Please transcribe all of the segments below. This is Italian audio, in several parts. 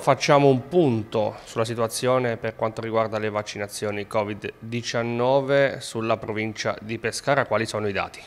Facciamo un punto sulla situazione per quanto riguarda le vaccinazioni Covid-19 sulla provincia di Pescara, quali sono i dati?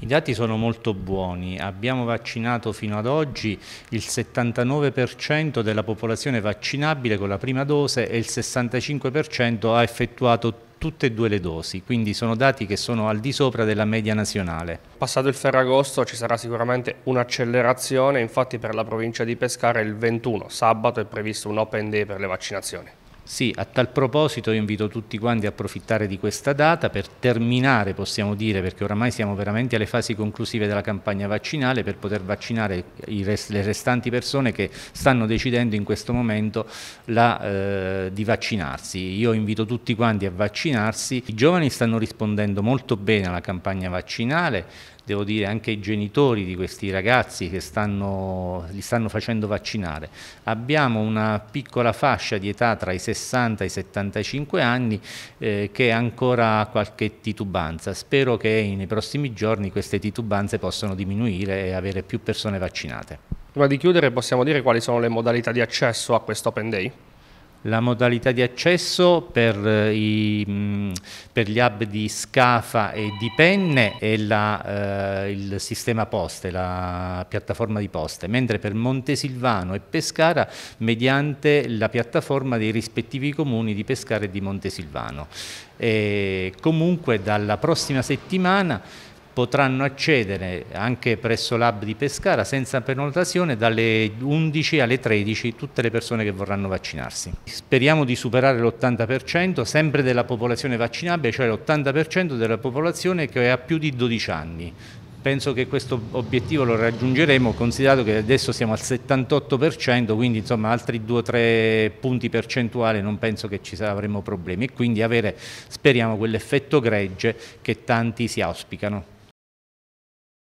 I dati sono molto buoni, abbiamo vaccinato fino ad oggi il 79% della popolazione vaccinabile con la prima dose e il 65% ha effettuato tutte e due le dosi, quindi sono dati che sono al di sopra della media nazionale. Passato il Ferragosto ci sarà sicuramente un'accelerazione, infatti per la provincia di Pescara il 21 sabato è previsto un open day per le vaccinazioni. Sì, a tal proposito io invito tutti quanti a approfittare di questa data per terminare, possiamo dire, perché oramai siamo veramente alle fasi conclusive della campagna vaccinale, per poter vaccinare rest le restanti persone che stanno decidendo in questo momento la, eh, di vaccinarsi. Io invito tutti quanti a vaccinarsi, i giovani stanno rispondendo molto bene alla campagna vaccinale, devo dire anche i genitori di questi ragazzi che stanno, li stanno facendo vaccinare. Abbiamo una piccola fascia di età tra i 60 e i 75 anni eh, che ancora ha qualche titubanza. Spero che nei prossimi giorni queste titubanze possano diminuire e avere più persone vaccinate. Prima di chiudere possiamo dire quali sono le modalità di accesso a questo Open Day? la modalità di accesso per, eh, i, per, gli hub di scafa e di penne è la, eh, il sistema poste, la piattaforma di poste, mentre per Montesilvano e Pescara mediante la piattaforma dei rispettivi comuni di Pescara e di Montesilvano. E comunque dalla prossima settimana potranno accedere anche presso l'hub di Pescara senza prenotazione dalle 11 alle 13 tutte le persone che vorranno vaccinarsi. Speriamo di superare l'80% sempre della popolazione vaccinabile, cioè l'80% della popolazione che ha più di 12 anni. Penso che questo obiettivo lo raggiungeremo considerato che adesso siamo al 78%, quindi insomma altri 2-3 punti percentuali non penso che ci avremo problemi e quindi avere speriamo quell'effetto gregge che tanti si auspicano.